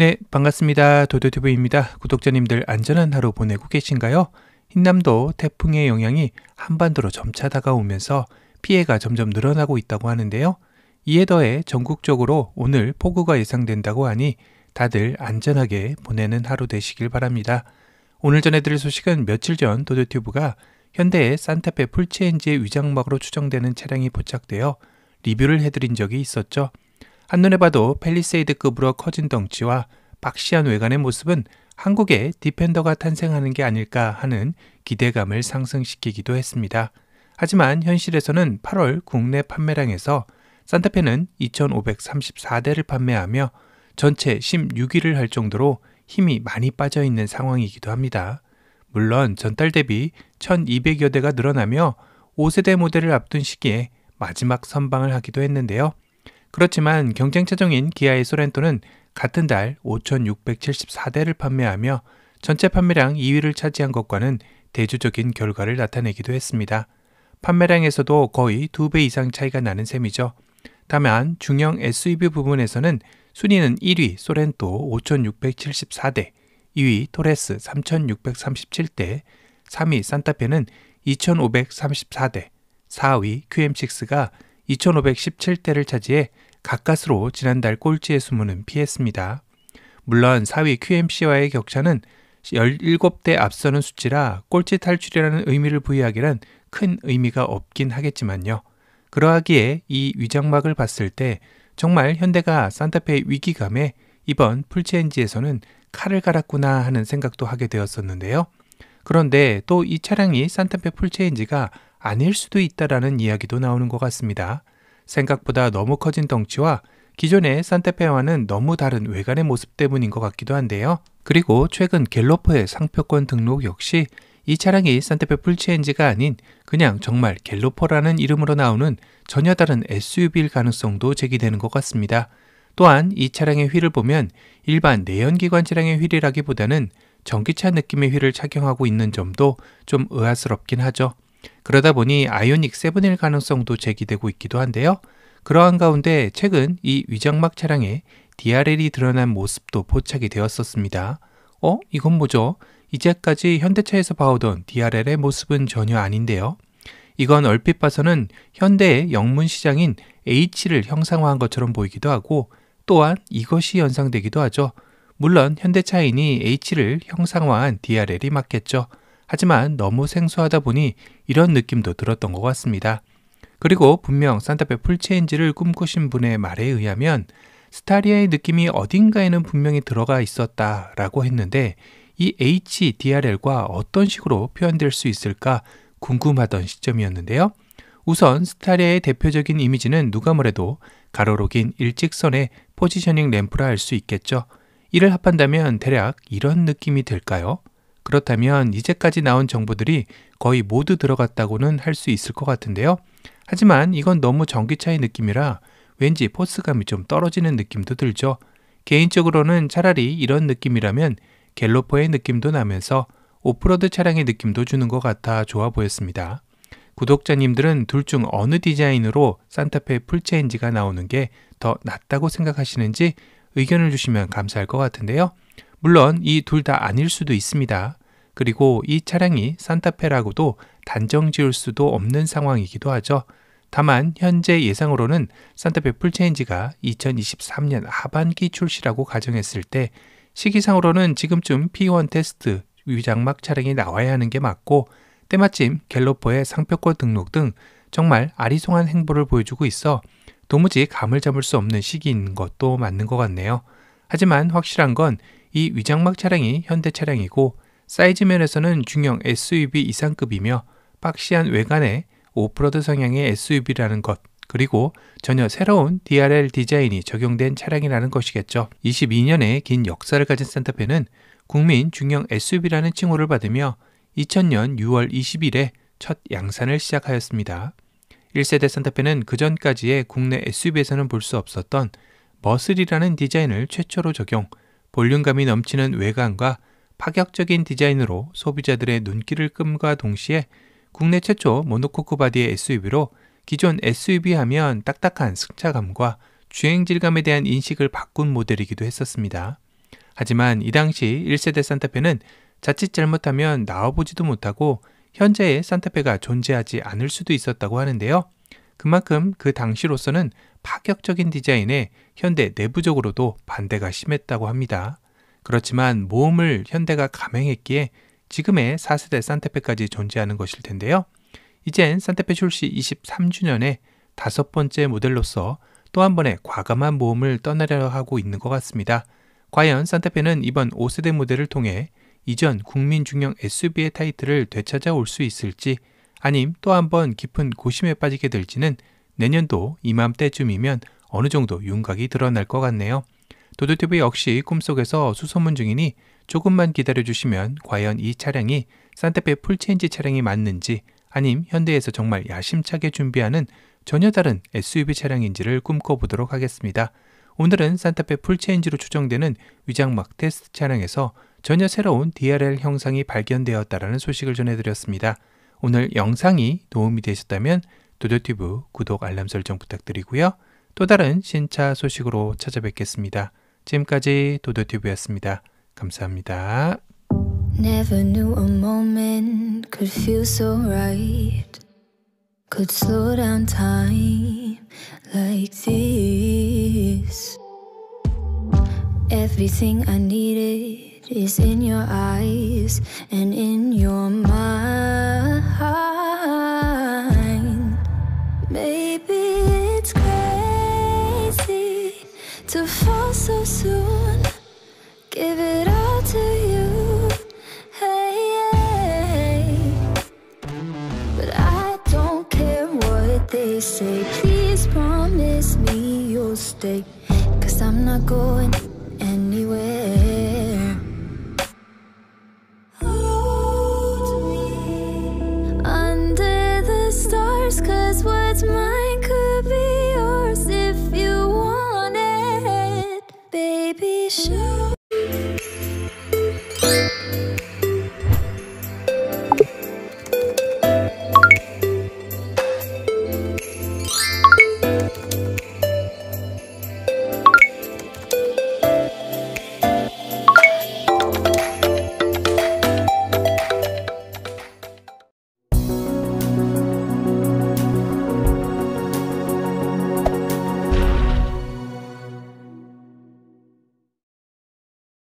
네, 반갑습니다. 도도튜브입니다 구독자님들 안전한 하루 보내고 계신가요? 흰남도 태풍의 영향이 한반도로 점차 다가오면서 피해가 점점 늘어나고 있다고 하는데요. 이에 더해 전국적으로 오늘 폭우가 예상된다고 하니 다들 안전하게 보내는 하루 되시길 바랍니다. 오늘 전해드릴 소식은 며칠 전 도도튜브가 현대의 산타페 풀체인지의 위장막으로 추정되는 차량이 포착되어 리뷰를 해드린 적이 있었죠. 한눈에 봐도 펠리세이드급으로 커진 덩치와 박시한 외관의 모습은 한국의 디펜더가 탄생하는 게 아닐까 하는 기대감을 상승시키기도 했습니다. 하지만 현실에서는 8월 국내 판매량에서 산타페는 2,534대를 판매하며 전체 16위를 할 정도로 힘이 많이 빠져 있는 상황이기도 합니다. 물론 전달 대비 1,200여 대가 늘어나며 5세대 모델을 앞둔 시기에 마지막 선방을 하기도 했는데요. 그렇지만 경쟁 차종인 기아의 소렌토는 같은 달 5,674대를 판매하며 전체 판매량 2위를 차지한 것과는 대조적인 결과를 나타내기도 했습니다. 판매량에서도 거의 2배 이상 차이가 나는 셈이죠. 다만 중형 SUV 부분에서는 순위는 1위 소렌토 5,674대, 2위 토레스 3,637대, 3위 산타페는 2,534대, 4위 QM6가 2,517대를 차지해 가까스로 지난달 꼴찌의 수문은 피했습니다. 물론 4위 QMC와의 격차는 17대 앞서는 수치라 꼴찌 탈출이라는 의미를 부여하기란 큰 의미가 없긴 하겠지만요. 그러하기에 이 위장막을 봤을 때 정말 현대가 산타페 위기감에 이번 풀체인지에서는 칼을 갈았구나 하는 생각도 하게 되었었는데요. 그런데 또 이 차량이 산타페 풀체인지가 아닐 수도 있다라는 이야기도 나오는 것 같습니다. 생각보다 너무 커진 덩치와 기존의 산타페와는 너무 다른 외관의 모습 때문인 것 같기도 한데요. 그리고 최근 갤러퍼의 상표권 등록 역시 이 차량이 산타페 풀체인지가 아닌 그냥 정말 갤러퍼라는 이름으로 나오는 전혀 다른 SUV일 가능성도 제기되는 것 같습니다. 또한 이 차량의 휠을 보면 일반 내연기관 차량의 휠이라기보다는 전기차 느낌의 휠을 착용하고 있는 점도 좀 의아스럽긴 하죠. 그러다 보니 아이오닉 7일 가능성도 제기되고 있기도 한데요. 그러한 가운데 최근 이 위장막 차량에 DRL이 드러난 모습도 포착이 되었었습니다. 어? 이건 뭐죠? 이제까지 현대차에서 봐오던 DRL의 모습은 전혀 아닌데요. 이건 얼핏 봐서는 현대의 영문 시장인 H를 형상화한 것처럼 보이기도 하고 또한 이것이 연상되기도 하죠. 물론 현대차인이 H를 형상화한 DRL이 맞겠죠. 하지만 너무 생소하다 보니 이런 느낌도 들었던 것 같습니다. 그리고 분명 산타페 풀체인지를 꿈꾸신 분의 말에 의하면 스타리아의 느낌이 어딘가에는 분명히 들어가 있었다라고 했는데 이 HDRL과 어떤 식으로 표현될 수 있을까 궁금하던 시점이었는데요. 우선 스타리아의 대표적인 이미지는 누가 뭐래도 가로로 긴 일직선의 포지셔닝 램프라 할 수 있겠죠. 이를 합한다면 대략 이런 느낌이 될까요? 그렇다면 이제까지 나온 정보들이 거의 모두 들어갔다고는 할 수 있을 것 같은데요. 하지만 이건 너무 전기차의 느낌이라 왠지 포스감이 좀 떨어지는 느낌도 들죠. 개인적으로는 차라리 이런 느낌이라면 갤로퍼의 느낌도 나면서 오프로드 차량의 느낌도 주는 것 같아 좋아 보였습니다. 구독자님들은 둘 중 어느 디자인으로 산타페 풀체인지가 나오는 게 더 낫다고 생각하시는지 의견을 주시면 감사할 것 같은데요. 물론 이 둘 다 아닐 수도 있습니다. 그리고 이 차량이 산타페라고도 단정 지을 수도 없는 상황이기도 하죠. 다만 현재 예상으로는 산타페 풀체인지가 2023년 하반기 출시라고 가정했을 때 시기상으로는 지금쯤 P1 테스트 위장막 차량이 나와야 하는 게 맞고 때마침 갤러퍼의 상표권 등록 등 정말 아리송한 행보를 보여주고 있어 도무지 감을 잡을 수 없는 시기인 것도 맞는 것 같네요. 하지만 확실한 건 이 위장막 차량이 현대 차량이고 사이즈 면에서는 중형 SUV 이상급이며 박시한 외관에 오프로드 성향의 SUV라는 것, 그리고 전혀 새로운 DRL 디자인이 적용된 차량이라는 것이겠죠. 22년의 긴 역사를 가진 산타페는 국민 중형 SUV라는 칭호를 받으며 2000년 6월 20일에 첫 양산을 시작하였습니다. 1세대 산타페는 그전까지의 국내 SUV에서는 볼 수 없었던 머슬이라는 디자인을 최초로 적용, 볼륨감이 넘치는 외관과 파격적인 디자인으로 소비자들의 눈길을 끔과 동시에 국내 최초 모노코크 바디의 SUV로 기존 SUV 하면 딱딱한 승차감과 주행 질감에 대한 인식을 바꾼 모델이기도 했었습니다. 하지만 이 당시 1세대 산타페는 자칫 잘못하면 나와보지도 못하고 현재의 산타페가 존재하지 않을 수도 있었다고 하는데요. 그만큼 그 당시로서는 파격적인 디자인에 현대 내부적으로도 반대가 심했다고 합니다. 그렇지만 모험을 현대가 감행했기에 지금의 4세대 산테페까지 존재하는 것일 텐데요. 이젠 산테페 출시 23주년에 다섯 번째 모델로서 또 한 번의 과감한 모험을 떠나려 하고 있는 것 같습니다. 과연 산테페는 이번 5세대 모델을 통해 이전 국민 중형 SUV의 타이틀을 되찾아올 수 있을지 아님 또 한 번 깊은 고심에 빠지게 될지는 내년도 이맘때쯤이면 어느 정도 윤곽이 드러날 것 같네요. 도도TV 역시 꿈속에서 수소문 중이니 조금만 기다려주시면 과연 이 차량이 산타페 풀체인지 차량이 맞는지 아님 현대에서 정말 야심차게 준비하는 전혀 다른 SUV 차량인지를 꿈꿔보도록 하겠습니다. 오늘은 산타페 풀체인지로 추정되는 위장막 테스트 차량에서 전혀 새로운 DRL 형상이 발견되었다라는 소식을 전해드렸습니다. 오늘 영상이 도움이 되셨다면 도도튜브 구독 알람 설정 부탁드리고요. 또 다른 신차 소식으로 찾아뵙겠습니다. 지금까지 도도튜브였습니다. 감사합니다. Never knew a moment could feel so right. Could slow down time like this. Everything I needed is in your eyes and in your mind. Cause I'm not going.